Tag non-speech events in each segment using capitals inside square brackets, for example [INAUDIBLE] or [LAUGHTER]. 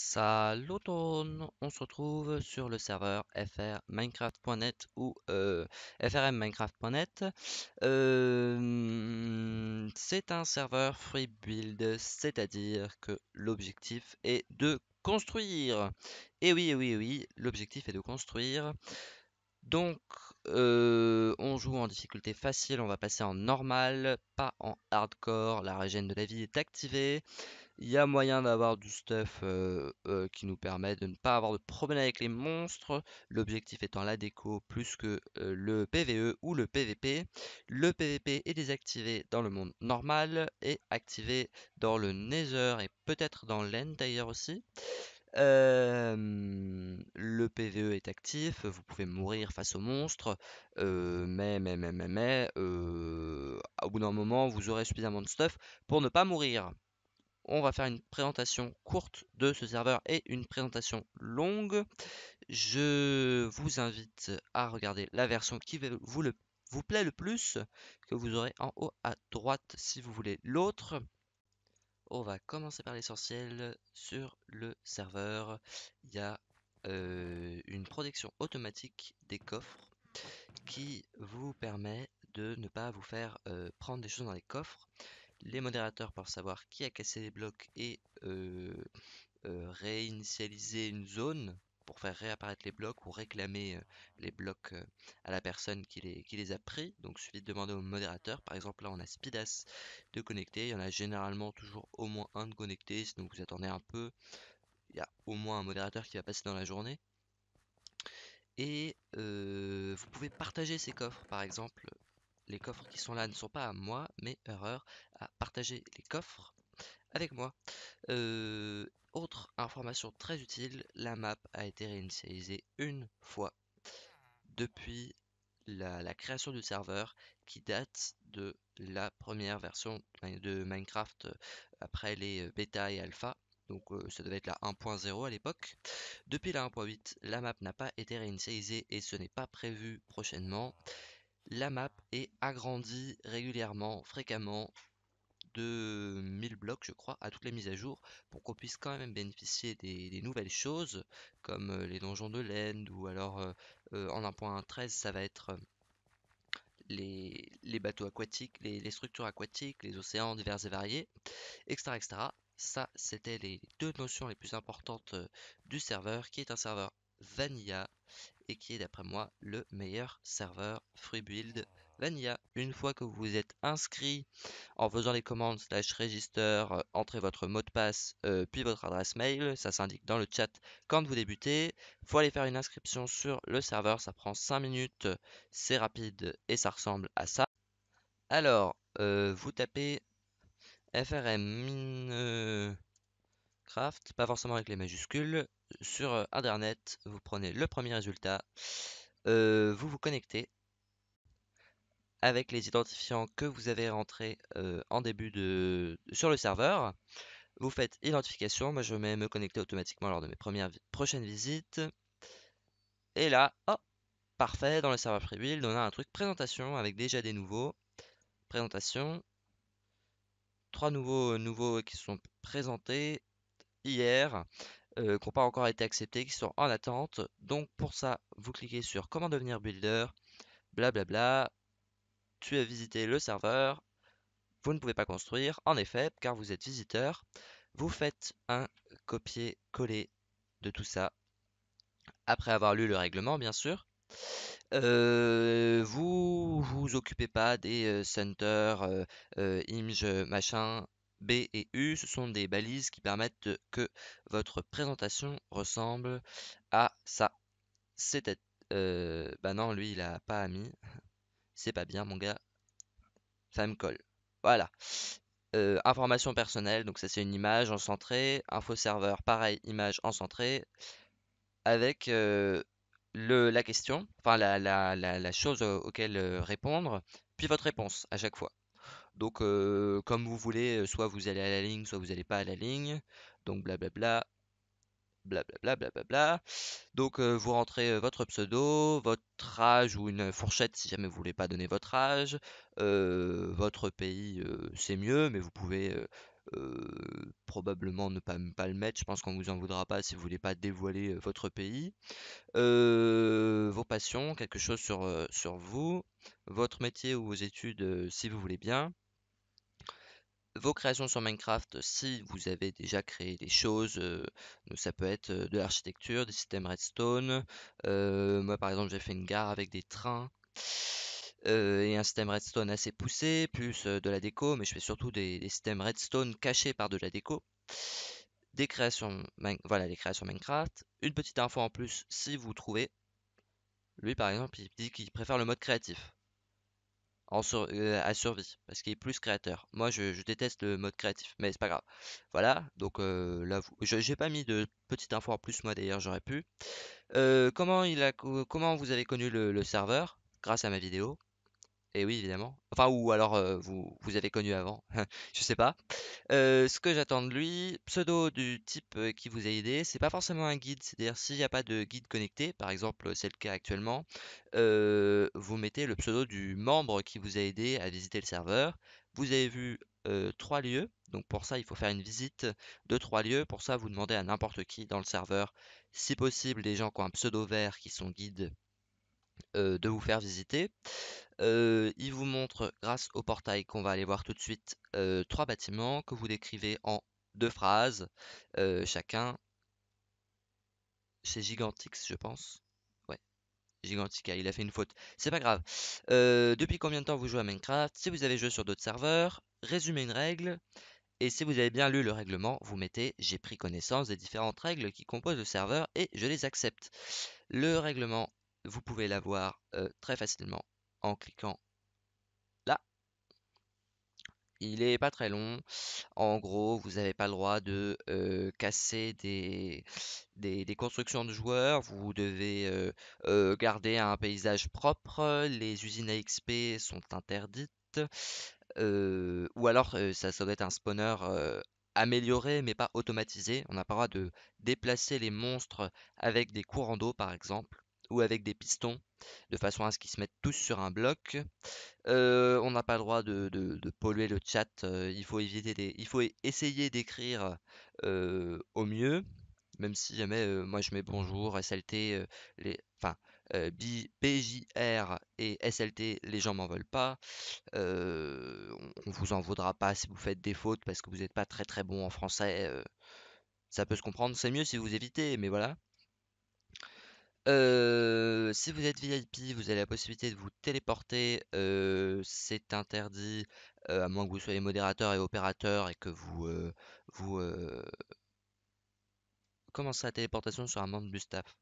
Salut on se retrouve sur le serveur frminecraft.net ou euh, frmminecraft.net. c'est un serveur free build, c'est-à-dire que l'objectif est de construire. Et oui, oui, oui, l'objectif est de construire. Donc, euh, on joue en difficulté facile, on va passer en normal, pas en hardcore. La régène de la vie est activée. Il y a moyen d'avoir du stuff euh, euh, qui nous permet de ne pas avoir de problème avec les monstres. L'objectif étant la déco plus que euh, le PVE ou le PVP. Le PVP est désactivé dans le monde normal et activé dans le Nether et peut-être dans l'End d'ailleurs aussi. le PVE est actif, vous pouvez mourir face aux monstres, mais, mais, mais, mais, au bout d'un moment, vous aurez suffisamment de stuff pour ne pas mourir on va faire une présentation courte de ce serveur et une présentation longue. Je vous invite à regarder la version qui vous, vous plaît le plus, que vous aurez en haut à droite si vous voulez l'autre. On va commencer par l'essentiel sur le serveur. Il y a euh, une protection automatique des coffres qui vous permet de ne pas vous faire euh, prendre des choses dans les coffres les modérateurs pour savoir qui a cassé les blocs et euh, euh, réinitialiser une zone pour faire réapparaître les blocs ou réclamer euh, les blocs à la personne qui les, qui les a pris. Donc il suffit de demander au modérateur. Par exemple là on a Spidas de connecter. Il y en a généralement toujours au moins un de connecté. Sinon, vous attendez un peu. Il y a au moins un modérateur qui va passer dans la journée. Et vous pouvez partager ces coffres par exemple les coffres qui sont là ne sont pas à moi, mais erreur, à partager les coffres avec moi. Euh, autre information très utile, la map a été réinitialisée une fois depuis la, création du serveur qui date de la première version de Minecraft euh, après les euh, bêta et alpha. Donc ça devait être la 1.0 à l'époque. Depuis la 1.8, la map n'a pas été réinitialisée et ce n'est pas prévu prochainement. La map et agrandi régulièrement, fréquemment, de 1000 blocs, je crois, à toutes les mises à jour, pour qu'on puisse quand même bénéficier des, nouvelles choses, comme euh, les donjons de l'End, ou alors euh, euh, en 1.13, ça va être les, bateaux aquatiques, les, structures aquatiques, les océans divers et variés, etc. etc. Ça, c'était les deux notions les plus importantes du serveur, qui est un serveur vanilla, et qui est d'après moi le meilleur serveur free build une fois que vous êtes inscrit en faisant les commandes slash register, euh, entrez votre mot de passe euh, puis votre adresse mail, ça s'indique dans le chat quand vous débutez. Faut aller faire une inscription sur le serveur, ça prend 5 minutes, c'est rapide et ça ressemble à ça. Alors, euh, vous tapez FRM Minecraft, pas forcément avec les majuscules, sur internet, vous prenez le premier résultat, vous vous connectez avec les identifiants que vous avez rentrés euh, en début de sur le serveur. Vous faites identification. Moi, je vais me connecter automatiquement lors de mes premières prochaines visites. Et là, oh, parfait, dans le serveur pre-build, on a un truc présentation avec déjà des nouveaux. Présentation. Trois nouveaux nouveaux qui sont présentés hier, euh, qui n'ont pas encore été acceptés, qui sont en attente. Donc pour ça, vous cliquez sur comment devenir builder, blablabla, bla bla, tu as visité le serveur, vous ne pouvez pas construire. En effet, car vous êtes visiteur, vous faites un copier-coller de tout ça. Après avoir lu le règlement, bien sûr. Euh, vous vous occupez pas des euh, centers, euh, euh machin, B et U. Ce sont des balises qui permettent que votre présentation ressemble à ça. C'était... bah non, lui, il a pas mis. C'est pas bien, mon gars. Ça me colle. Voilà. Euh, information personnelle, donc ça c'est une image centrée. Info serveur, pareil, image en centré, Avec euh, le, la question, enfin la, chose euh, auquel répondre, puis votre réponse à chaque fois. Donc comme vous voulez, soit vous allez à la ligne, soit vous n'allez pas à la ligne. Donc blablabla, blablabla. Donc euh, vous rentrez euh, votre pseudo, votre âge ou une fourchette si jamais vous voulez pas donner votre âge, euh, votre pays c'est mieux, mais vous pouvez probablement ne pas, le mettre. Je pense qu'on ne vous en voudra pas si vous voulez pas dévoiler votre pays, vos passions, quelque chose sur, sur vous, votre métier ou vos études si vous voulez bien vos créations sur Minecraft, euh, si vous avez déjà créé des choses, euh, ça peut être euh, de l'architecture, des systèmes redstone. moi par exemple j'ai fait une gare avec des trains et un système redstone assez poussé, plus de la déco, mais je fais surtout des, systèmes redstone cachés par de la déco. Des créations, voilà, des créations Minecraft. Une petite info en plus si vous trouvez. Lui par exemple il dit qu'il préfère le mode créatif. Euh, à survie parce qu'il est plus créateur. Moi je, déteste le mode créatif, mais c'est pas grave. Voilà, donc euh, là j'ai pas mis de petite info en plus moi d'ailleurs j'aurais pu. Euh, comment, il a, comment vous avez connu le serveur grâce à ma vidéo et oui, évidemment. Enfin, ou alors euh, vous, vous avez connu avant. [LAUGHS] je sais pas. Euh, ce que j'attends de lui, pseudo du type euh, qui vous a aidé, c'est pas forcément un guide. C'est-à-dire, s'il n'y a pas de guide connecté, par exemple, c'est le cas actuellement, vous mettez le pseudo du membre qui vous a aidé à visiter le serveur. Vous avez vu trois lieux. Donc pour ça, il faut faire une visite de trois lieux. Pour ça, vous demandez à n'importe qui dans le serveur, si possible, des gens qui ont un pseudo vert qui sont guides euh, de vous faire visiter. Euh, il vous montre, grâce au portail qu'on va aller voir tout de suite, euh, trois bâtiments que vous décrivez en deux phrases, chacun. C'est Gigantix, je pense. Ouais, Gigantica, il a fait une faute. C'est pas grave. depuis combien de temps vous jouez à Minecraft Si vous avez joué sur d'autres serveurs, résumez une règle. Et si vous avez bien lu le règlement, vous mettez j'ai pris connaissance des différentes règles qui composent le serveur et je les accepte. Le règlement vous pouvez l'avoir euh, très facilement en cliquant là. Il n'est pas très long. En gros, vous n'avez pas le droit de euh, casser des, des, constructions de joueurs. Vous devez euh, garder un paysage propre. Les usines à XP sont interdites. ou alors, ça, ça doit être un spawner amélioré mais pas automatisé. On n'a pas le droit de déplacer les monstres avec des courants d'eau par exemple ou avec des pistons, de façon à ce qu'ils se mettent tous sur un bloc. Euh, on n'a pas le droit de, polluer le chat, euh, il, faut éviter des, il faut essayer d'écrire euh, au mieux, même si jamais moi je mets bonjour, SLT, les, enfin, PJR et SLT, les gens m'en veulent pas. on, ne vous en vaudra pas si vous faites des fautes parce que vous n'êtes pas très très bon en français. ça peut se comprendre, c'est mieux si vous évitez, mais voilà si vous êtes VIP, vous avez la possibilité de vous téléporter. c'est interdit, à moins que vous soyez modérateur et opérateur et que vous, vous commencez la téléportation sur un membre du staff.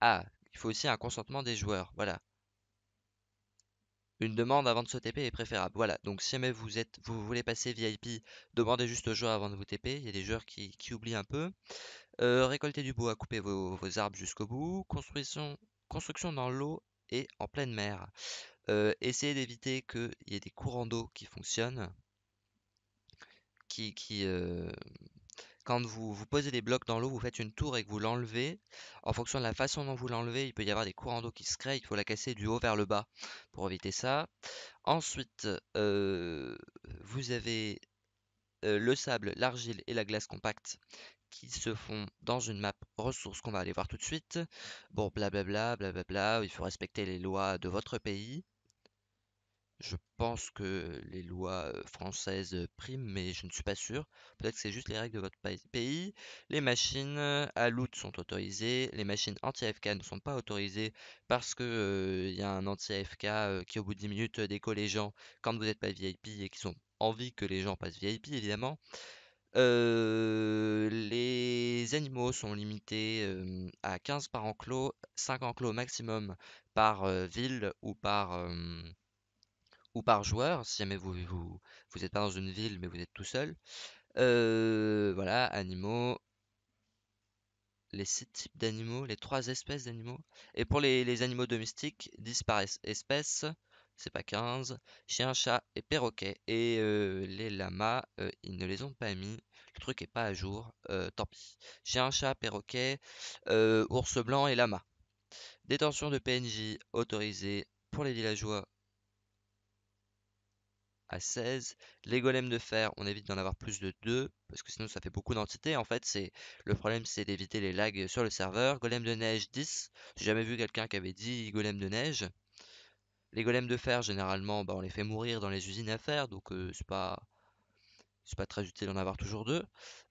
Ah, il faut aussi un consentement des joueurs. Voilà une demande avant de se TP est préférable. Voilà, donc si jamais vous, êtes, vous voulez passer VIP, demandez juste aux joueurs avant de vous TP. Il y a des joueurs qui, oublient un peu. Euh, récoltez du bois, à vos, vos arbres jusqu'au bout. Construction, construction dans l'eau et en pleine mer. Euh, essayez d'éviter qu'il y ait des courants d'eau qui fonctionnent, qui, qui, euh, quand vous, posez des blocs dans l'eau, vous faites une tour et que vous l'enlevez, en fonction de la façon dont vous l'enlevez, il peut y avoir des courants d'eau qui se créent, il faut la casser du haut vers le bas pour éviter ça. Ensuite, euh, vous avez euh, le sable, l'argile et la glace compacte qui se font dans une map ressources qu'on va aller voir tout de suite. Bon, blablabla, blablabla, il faut respecter les lois de votre pays. Je pense que les lois françaises priment, mais je ne suis pas sûr. Peut-être que c'est juste les règles de votre pays. Les machines à loot sont autorisées. Les machines anti-AFK ne sont pas autorisées parce qu'il y a un anti-AFK qui, au bout de 10 minutes, décolle les gens quand vous n'êtes pas VIP et qui ont envie que les gens passent VIP, évidemment. les animaux sont limités à 15 par enclos, 5 enclos maximum par ville ou par, par joueur, si jamais vous vous, vous êtes pas dans une ville mais vous êtes tout seul. Euh, voilà, animaux, les six types d'animaux, les trois espèces d'animaux. Et pour les, animaux domestiques, 10 par espèce, c'est pas 15, chien, chat et perroquet. Et euh, les lamas, euh, ils ne les ont pas mis. Le truc est pas à jour, tant pis. Chien, chat, perroquet, ours blanc et lama. Détention de PNJ autorisée pour les villageois à 16. Les golems de fer, on évite d'en avoir plus de 2, parce que sinon ça fait beaucoup d'entités. En fait, c'est le problème, c'est d'éviter les lags sur le serveur. Golem de neige, 10. J'ai jamais vu quelqu'un qui avait dit golems de neige. Les golems de fer, généralement, bah, on les fait mourir dans les usines à faire donc euh, c'est pas... C'est pas très utile d'en avoir toujours deux.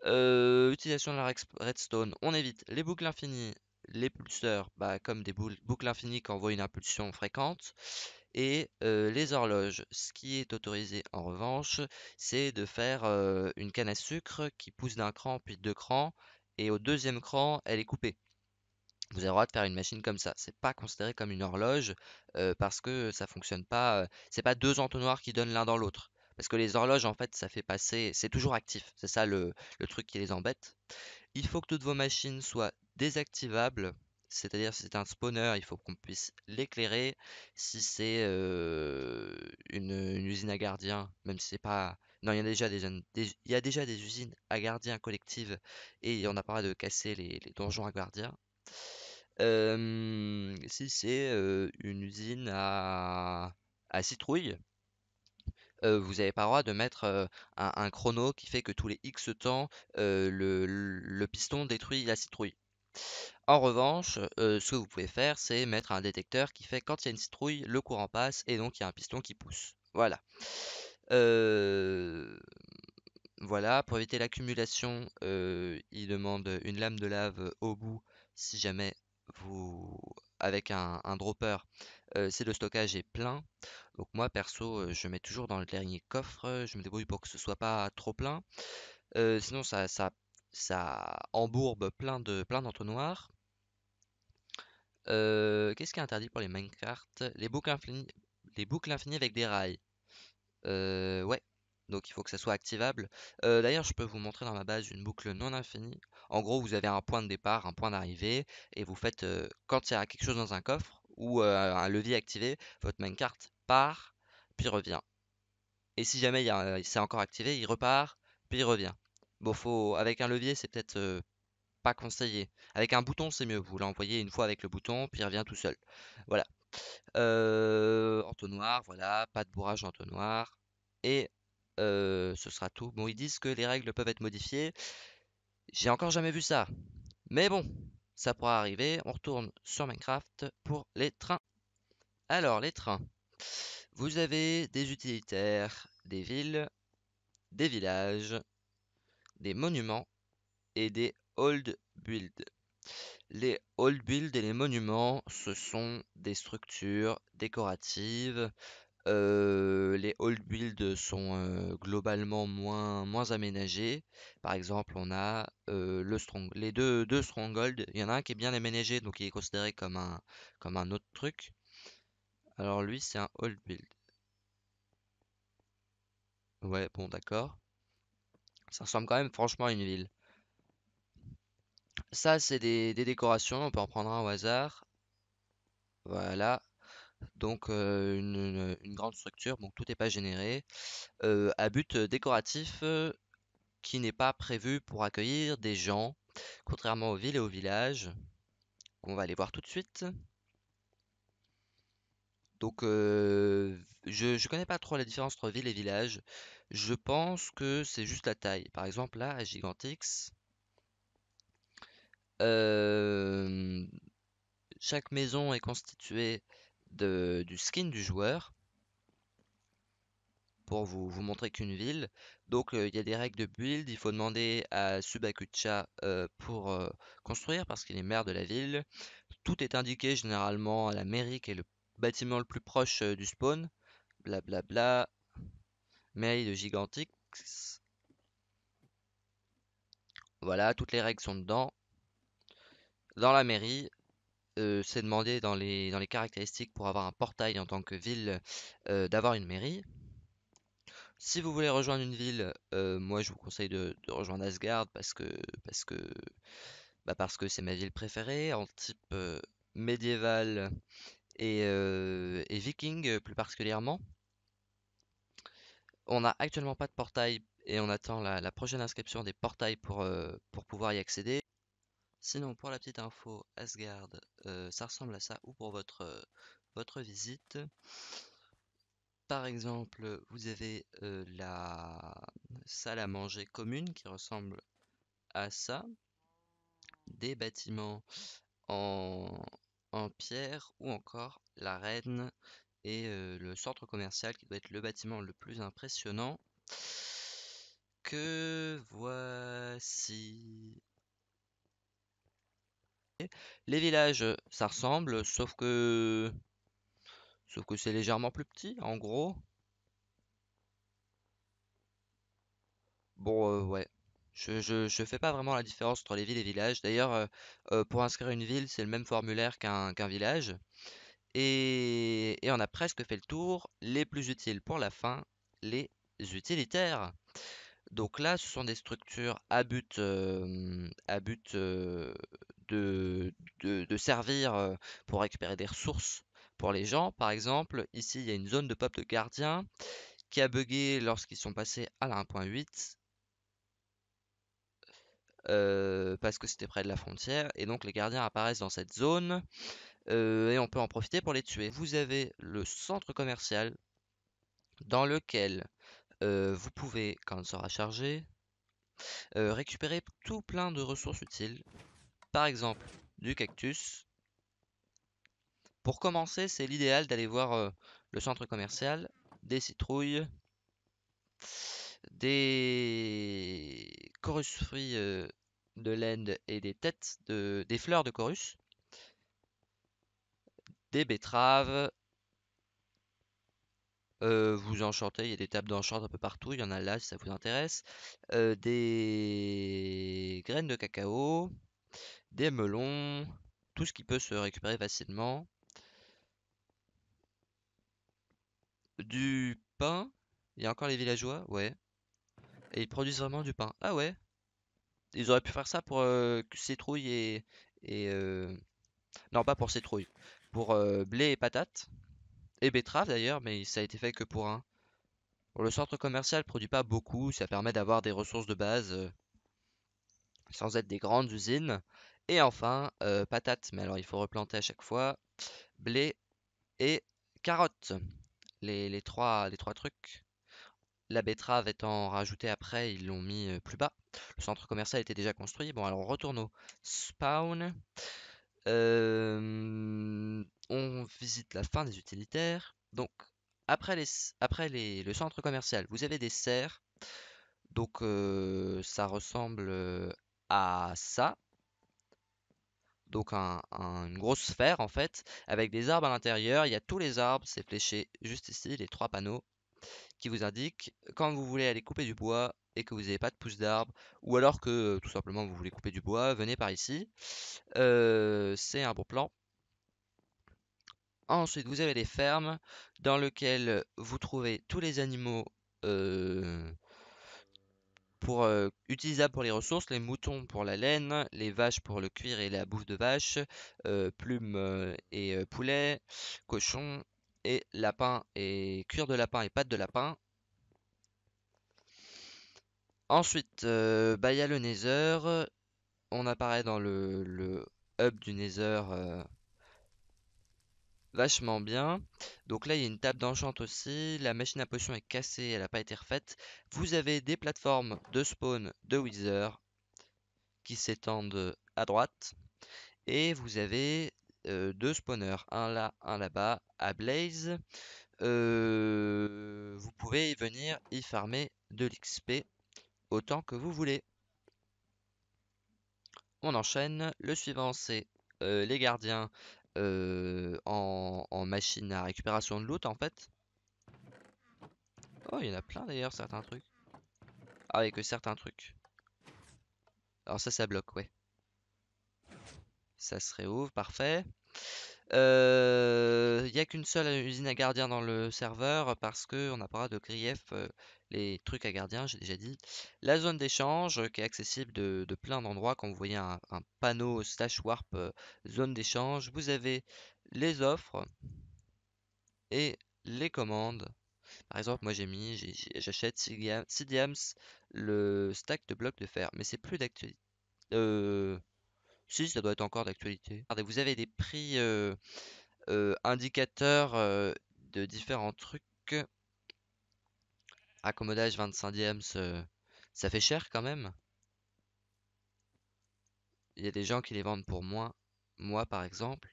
Euh, utilisation de la redstone, on évite les boucles infinies, les pulseurs, bah, comme des boucles infinies qui envoient une impulsion fréquente et les horloges. Ce qui est autorisé en revanche, c'est de faire une canne à sucre qui pousse d'un cran puis deux crans et au deuxième cran, elle est coupée. Vous avez le droit de faire une machine comme ça. C'est pas considéré comme une horloge parce que ça fonctionne pas. c'est pas deux entonnoirs qui donnent l'un dans l'autre. Parce que les horloges, en fait, ça fait passer. C'est toujours actif. C'est ça le truc qui les embête. Il faut que toutes vos machines soient désactivables c'est-à-dire si c'est un spawner, il faut qu'on puisse l'éclairer. Si c'est une, usine à gardiens, même si c'est pas... Non, il y, a déjà des, il déjà des usines à gardiens collectives et on n'a pas droit de casser les, donjons à gardiens. si c'est une usine à, citrouille, vous n'avez pas le droit de mettre un, chrono qui fait que tous les X temps, le, piston détruit la citrouille. En revanche, euh, ce que vous pouvez faire, c'est mettre un détecteur qui fait quand il y a une citrouille, le courant passe et donc il y a un piston qui pousse. Voilà. Euh, voilà, pour éviter l'accumulation, euh, il demande une lame de lave au bout si jamais vous avec un, dropper, si le stockage est plein. Donc moi perso, je mets toujours dans le dernier coffre, je me débrouille pour que ce soit pas trop plein. sinon ça, ça, ça embourbe plein de plein d'entonnoirs. Euh, qu'est-ce qui est interdit pour les minecarts Les boucles infinies, les boucles infinies avec des rails. Euh, ouais. Donc il faut que ça soit activable. Euh, d'ailleurs, je peux vous montrer dans ma base une boucle non infinie. En gros, vous avez un point de départ, un point d'arrivée, et vous faites quand il y a quelque chose dans un coffre ou un levier activé, votre minecart part, puis revient. Et si jamais c'est encore activé, il repart, puis il revient. Bon, avec un levier, c'est peut-être conseiller conseillé. Avec un bouton, c'est mieux. Vous l'envoyez une fois avec le bouton, puis revient tout seul. Voilà. Euh, entonnoir, voilà. Pas de bourrage entonnoir. Et euh, ce sera tout. Bon, ils disent que les règles peuvent être modifiées. J'ai encore jamais vu ça. Mais bon, ça pourra arriver. On retourne sur Minecraft pour les trains. Alors, les trains. Vous avez des utilitaires, des villes, des villages, des monuments et des old build Les old build et les monuments, ce sont des structures décoratives. Euh, les old build sont euh, globalement moins, moins aménagés. Par exemple, on a euh, le strong, les deux, deux strongholds. Il y en a un qui est bien aménagé, donc il est considéré comme un, comme un autre truc. Alors lui, c'est un old build. Ouais, bon, d'accord. Ça ressemble quand même franchement à une ville. Ça, c'est des, décorations. On peut en prendre un au hasard. Voilà. Donc, euh, une, grande structure. Donc, tout n'est pas généré. Euh, à but euh, décoratif qui n'est pas prévu pour accueillir des gens. Contrairement aux villes et aux villages. Qu'on va aller voir tout de suite. Donc, je ne connais pas trop la différence entre ville et village. Je pense que c'est juste la taille. Par exemple, là, à Gigantix, euh, chaque maison est constituée de, du skin du joueur pour vous, vous montrer qu'une ville. Donc euh, il y a des règles de build, il faut demander à Subakucha euh, pour construire parce qu'il est maire de la ville. Tout est indiqué généralement à la mairie qui est le bâtiment le plus proche du spawn. Blablabla. Bla, bla. Mairie de Gigantix. Voilà, toutes les règles sont dedans dans la mairie, euh, c'est demandé dans les, dans les, caractéristiques pour avoir un portail en tant que ville euh, d'avoir une mairie. Si vous voulez rejoindre une ville, euh, moi je vous conseille de, rejoindre Asgard parce que parce que bah, parce que c'est ma ville préférée en type médiéval et, et, viking plus particulièrement. On n'a actuellement pas de portail et on attend la, la prochaine inscription des portails pour, pour pouvoir y accéder. Sinon, pour la petite info, Asgard, euh, ça ressemble à ça, ou pour votre, euh, votre visite. Par exemple, vous avez euh, la salle à manger commune qui ressemble à ça. Des bâtiments en, en pierre ou encore l'arène et le centre commercial qui doit être le bâtiment le plus impressionnant. Que voici les villages, ça ressemble, sauf que... Sauf que c'est légèrement plus petit, en gros. Bon, ouais. Je, je, fais pas vraiment la différence entre les villes et villages. D'ailleurs, pour inscrire une ville, c'est le même formulaire qu'un village. Et, et, on a presque fait le tour. Les plus utiles pour la fin, les utilitaires. Donc là, ce sont des structures à but, à but de, servir pour récupérer des ressources pour les gens. Par exemple, ici, il y a une zone de peuple de gardiens qui a bugué lorsqu'ils sont passés à la 1.8. parce que c'était près de la frontière et donc les gardiens apparaissent dans cette zone et on peut en profiter pour les tuer. Vous avez le centre commercial dans lequel vous pouvez, quand il sera chargé, récupérer tout plein de ressources utiles par exemple du cactus. Pour commencer, c'est l'idéal d'aller voir euh, le centre commercial, des citrouilles, des chorus fruits euh, de l'Inde et des têtes de, des fleurs de chorus, des betteraves. Euh, vous enchantez, il y a des tables d'enchant un peu partout, il y en a là si ça vous intéresse. des graines de cacao, des melons, tout ce qui peut se récupérer facilement, du pain. Il y a encore les villageois, ouais. Et ils produisent vraiment du pain. Ah ouais. Ils auraient pu faire ça pour euh, et... et euh, Non, pas pour citrouilles. Pour euh, blé et patates. Et betteraves d'ailleurs, mais ça a été fait que pour un. le centre commercial produit pas beaucoup, ça permet d'avoir des ressources de base euh, sans être des grandes usines. Et enfin, euh, patates, mais alors il faut replanter à chaque fois. Blé et carottes. Les, trois, les trois trucs. La betterave étant rajoutée après, ils l'ont mis euh, plus bas. Le centre commercial était déjà construit. Bon, alors on retourne au spawn. Euh, on visite la fin des utilitaires. Donc, après, les, après le centre commercial, vous avez des serres. Donc, ça ressemble à ça donc une grosse sphère en fait, avec des arbres à l'intérieur. Il y a tous les arbres, c'est fléché juste ici, les trois panneaux, qui vous indiquent euh, quand vous voulez aller couper du bois et que vous n'avez pas de pouce d'arbre, ou alors que tout simplement vous voulez couper du bois, venez par ici. Euh, c'est un bon plan. Ensuite, vous avez les fermes dans lesquelles vous trouvez tous les animaux euh, pour, euh, utilisable pour les ressources, les moutons pour la laine, les vaches pour le cuir et la bouffe de vache, euh, plumes euh, et poulets, cochon et lapin et cuir de lapin et pâte de lapin. Ensuite, bah, y a le Nether. On apparaît dans le, le hub du Nether vachement bien. Donc là, il y a une table d'enchante aussi. La machine à potion est cassée, elle n'a pas été refaite. Vous avez des plateformes de spawn de Wither qui s'étendent à droite. Et vous avez euh, deux spawners, un là, un là-bas, à Blaze. Euh, vous pouvez y venir y farmer de l'XP autant que vous voulez. On enchaîne. Le suivant, c'est euh, les gardiens euh, en, machine à récupération de loot en fait. Oh, il y en a plein d'ailleurs, certains trucs. Ah, que certains trucs. Alors ça, ça bloque, ouais. Ça se réouvre, parfait. Euh, il n'y a qu'une seule usine à gardien dans le serveur parce qu'on n'a pas de grief euh, les trucs à gardien, j'ai déjà dit. La zone d'échange euh, qui est accessible de, plein d'endroits. Quand vous voyez un, panneau stash warp euh, zone d'échange, vous avez les offres et les commandes. Par exemple, moi j'ai mis, j'achète diams le stack de blocs de fer, mais c'est plus d'actualité. Euh, si, ça doit être encore d'actualité. vous avez des prix euh, indicateurs de différents trucs accommodage 25 dièmes, ça fait cher quand même. Il y a des gens qui les vendent pour moins. Moi, par exemple.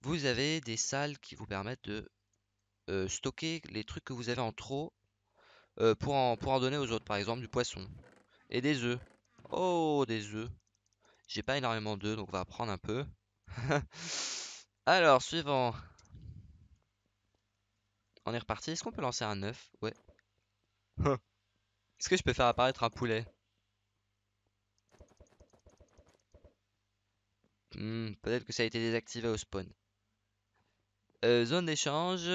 Vous avez des salles qui vous permettent de euh, stocker les trucs que vous avez en trop euh, pour, en, donner aux autres. Par exemple, du poisson. Et des œufs. Oh, des œufs. J'ai pas énormément d'œufs, donc on va prendre un peu. [LAUGHS] Alors, suivant. On est reparti. Est-ce qu'on peut lancer un œuf Ouais. Est-ce que je peux faire apparaître un poulet hmm, Peut-être que ça a été désactivé au spawn. Euh, zone d'échange,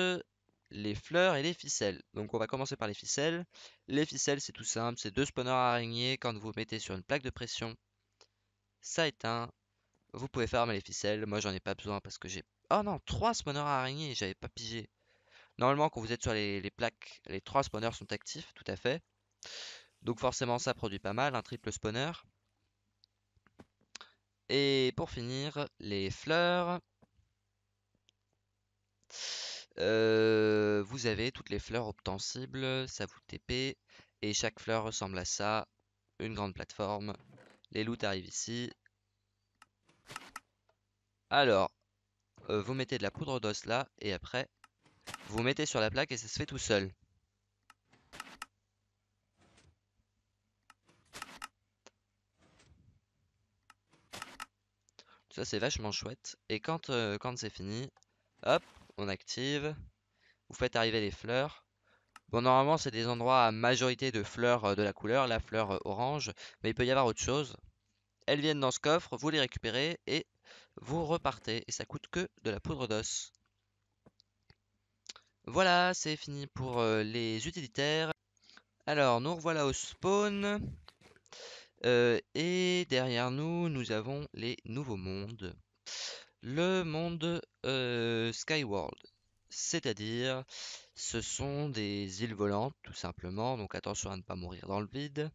les fleurs et les ficelles. Donc on va commencer par les ficelles. Les ficelles, c'est tout simple, c'est deux spawners à araignées. Quand vous mettez sur une plaque de pression, ça éteint. Vous pouvez farmer les ficelles. Moi, j'en ai pas besoin parce que j'ai... Oh non, trois spawners à araignées, j'avais pas pigé. Normalement, quand vous êtes sur les, plaques, les trois spawners sont actifs, tout à fait. Donc forcément, ça produit pas mal, un triple spawner. Et pour finir, les fleurs. Euh, vous avez toutes les fleurs obtensibles, ça vous TP. Et chaque fleur ressemble à ça. Une grande plateforme. Les loots arrivent ici. Alors, euh, vous mettez de la poudre d'os là. Et après, vous mettez sur la plaque et ça se fait tout seul. Ça c'est vachement chouette. Et quand, euh, quand c'est fini, hop, on active. Vous faites arriver les fleurs. Bon, normalement, c'est des endroits à majorité de fleurs euh, de la couleur, la fleur euh, orange, mais il peut y avoir autre chose. Elles viennent dans ce coffre, vous les récupérez et vous repartez. Et ça coûte que de la poudre d'os. Voilà, c'est fini pour euh, les utilitaires. Alors, nous revoilà au spawn. Euh, et derrière nous, nous avons les nouveaux mondes. Le monde euh, Skyworld. c'est-à-dire ce sont des îles volantes, tout simplement. Donc attention à ne pas mourir dans le vide.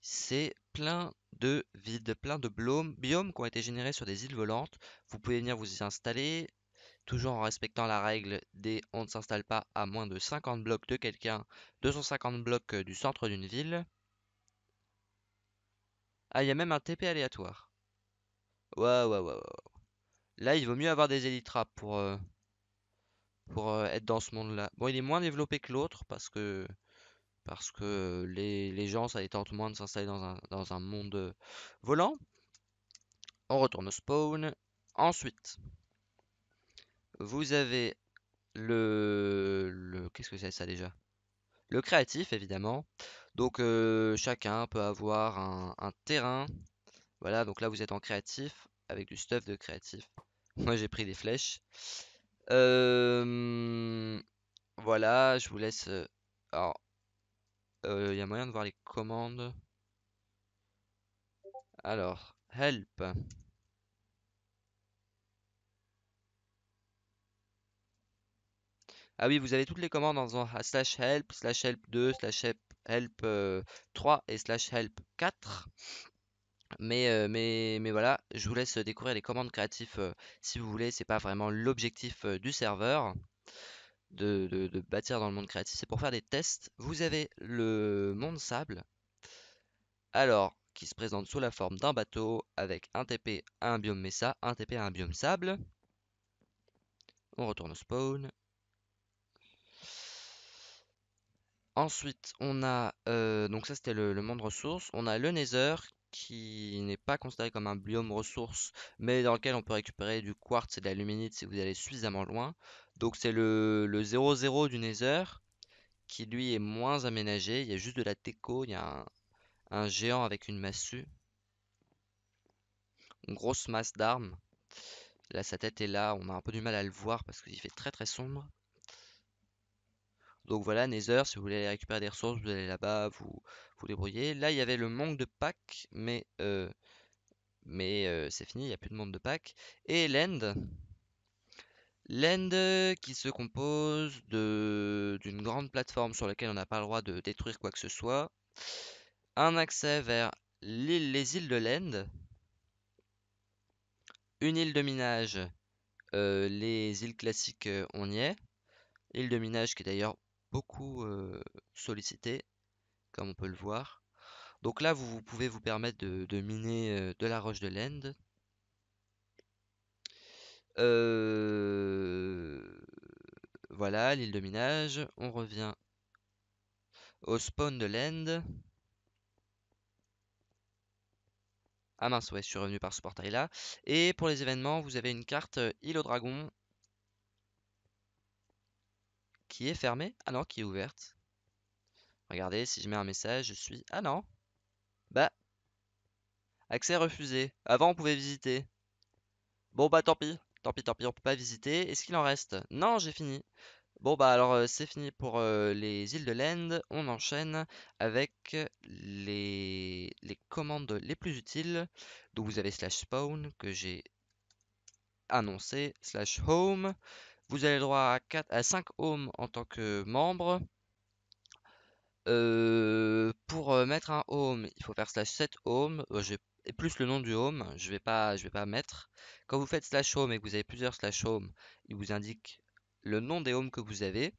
C'est plein de vide, plein de biomes qui ont été générés sur des îles volantes. Vous pouvez venir vous y installer toujours en respectant la règle des on ne s'installe pas à moins de 50 blocs de quelqu'un, 250 blocs du centre d'une ville. Ah, il y a même un TP aléatoire. Waouh, waouh, waouh. Là, il vaut mieux avoir des élitraps pour, euh, pour euh, être dans ce monde-là. Bon, il est moins développé que l'autre parce que parce que les, gens, ça les tente moins de s'installer dans un, dans un monde euh, volant. On retourne au spawn. Ensuite, vous avez le, qu'est-ce que c'est ça déjà Le créatif évidemment. Donc euh, chacun peut avoir un, terrain. Voilà, donc là vous êtes en créatif avec du stuff de créatif. [LAUGHS] Moi j'ai pris des flèches. Euh, voilà, je vous laisse. Euh, alors, il y a moyen de voir les commandes. Alors, help. Ah oui, vous avez toutes les commandes en faisant ah, slash help, slash help 2, slash help, 3 euh, et slash help 4. Mais, euh, mais, mais, voilà, je vous laisse découvrir les commandes créatives euh, si vous voulez. C'est pas vraiment l'objectif du serveur de, bâtir dans le monde créatif, c'est pour faire des tests. Vous avez le monde sable, alors qui se présente sous la forme d'un bateau avec un TP à un biome mesa, un TP à un biome sable. On retourne au spawn. Ensuite, on a, euh, donc ça c'était le, monde ressources, on a le Nether qui n'est pas considéré comme un biome ressource, mais dans lequel on peut récupérer du quartz et de l'aluminite si vous allez suffisamment loin. Donc c'est le, le 0-0 du Nether, qui lui est moins aménagé, il y a juste de la déco il y a un, un géant avec une massue, une grosse masse d'armes. Là sa tête est là, on a un peu du mal à le voir parce qu'il fait très très sombre. Donc voilà, Nether, si vous voulez aller récupérer des ressources, vous allez là-bas, vous vous débrouillez. Là, il y avait le manque de pack, mais, euh, mais euh, c'est fini, il n'y a plus de monde de pack. Et l'end. L'end euh, qui se compose d'une grande plateforme sur laquelle on n'a pas le droit de détruire quoi que ce soit. Un accès vers les îles de l'End. Une île de minage. les îles classiques, on y est. Île de minage qui est d'ailleurs beaucoup sollicité, comme on peut le voir. Donc là, vous, pouvez vous permettre de, miner de la roche de l'End. Voilà, l'île de minage. On revient au spawn de l'End. Ah mince, ouais, je suis revenu par ce portail-là. Et pour les événements, vous avez une carte île au dragon qui est fermée Ah non, qui est ouverte. Regardez, si je mets un message, je suis... Ah non Bah. Accès refusé. Avant, on pouvait visiter. Bon, bah tant pis. Tant pis, tant pis, on peut pas visiter. Est-ce qu'il en reste Non, j'ai fini. Bon, bah alors, euh, c'est fini pour euh, les îles de l'End. On enchaîne avec euh, les... les commandes les plus utiles. Donc, vous avez slash spawn que j'ai annoncé, slash home. Vous avez le droit à, 5 homes en tant que membre. Euh, pour euh, mettre un home, il faut faire slash 7 home, euh, et plus le nom du home, je ne vais pas mettre. Quand vous faites slash home et que vous avez plusieurs slash home, il vous indique le nom des homes que vous avez.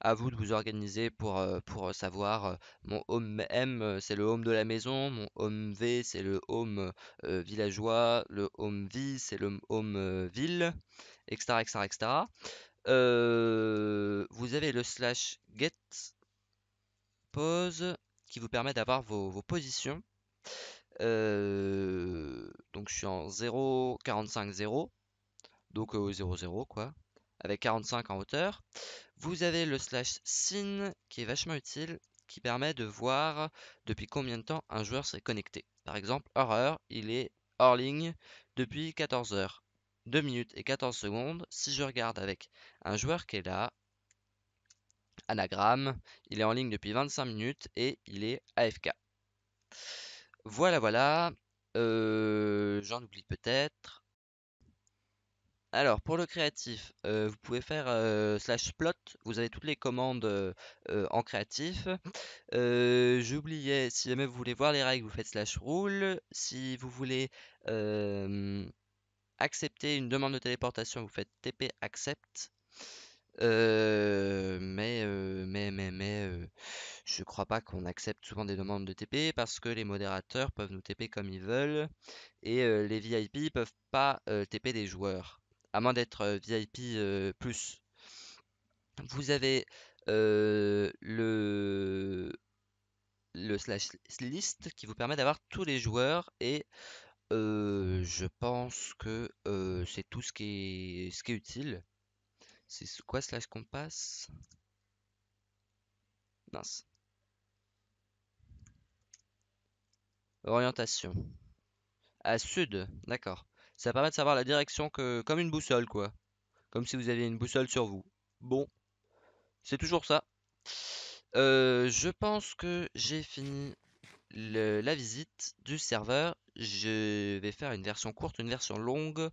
À vous de vous organiser pour, savoir mon home M c'est le home de la maison, mon home V c'est le home villageois, le home V c'est le home ville etc. etc., etc. vous avez le slash get pose qui vous permet d'avoir vos, positions. Euh, donc je suis en 0, 45, 0. Donc au 0, 0 quoi. Avec 45 en hauteur. Vous avez le slash sin qui est vachement utile. Qui permet de voir depuis combien de temps un joueur s'est connecté. Par exemple, horreur, il est hors ligne depuis 14 heures. 2 minutes et 14 secondes. Si je regarde avec un joueur qui est là, anagramme, il est en ligne depuis 25 minutes et il est AFK. Voilà, voilà. Euh, j'en oublie peut-être. Alors, pour le créatif, euh, vous pouvez faire euh, slash plot. Vous avez toutes les commandes en créatif. J'oubliais, si jamais vous voulez voir les règles, vous faites slash rule. Si vous voulez accepter une demande de téléportation, vous faites TP accept. Euh, euh, mais, mais, mais, mais, euh, je crois pas qu'on accepte souvent des demandes de TP parce que les modérateurs peuvent nous TP comme ils veulent et les VIP peuvent pas TP des joueurs, à moins d'être VIP plus. Vous avez le le slash list qui vous permet d'avoir tous les joueurs et euh, je pense que, euh, c'est tout ce qui est ce qui est utile. C'est quoi slash compass? Mince. Orientation. À sud, d'accord. Ça permet de savoir la direction que comme une boussole quoi. Comme si vous aviez une boussole sur vous. Bon, c'est toujours ça. Euh, je pense que j'ai fini la visite du serveur. Je vais faire une version courte, une version longue.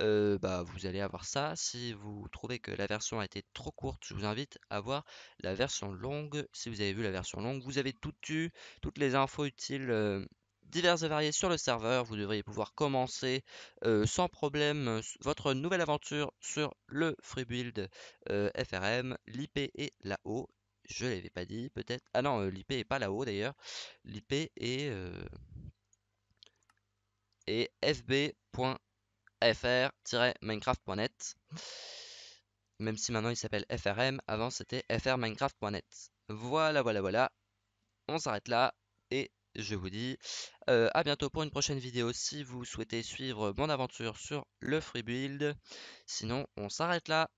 Euh, bah, vous allez avoir ça. Si vous trouvez que la version a été trop courte, je vous invite à voir la version longue. Si vous avez vu la version longue, vous avez tout eu, toutes les infos utiles. Euh, diverses et variées sur le serveur, vous devriez pouvoir commencer euh, sans problème votre nouvelle aventure sur le FreeBuild FRM, l'IP et la haut je l'avais pas dit, peut-être. Ah non, euh, l'IP est pas là-haut d'ailleurs. L'IP est, euh, est fb.fr-minecraft.net. Même si maintenant il s'appelle FRM, avant c'était frminecraft.net. Voilà, voilà, voilà. On s'arrête là et je vous dis euh, à bientôt pour une prochaine vidéo si vous souhaitez suivre mon aventure sur le free build. Sinon, on s'arrête là.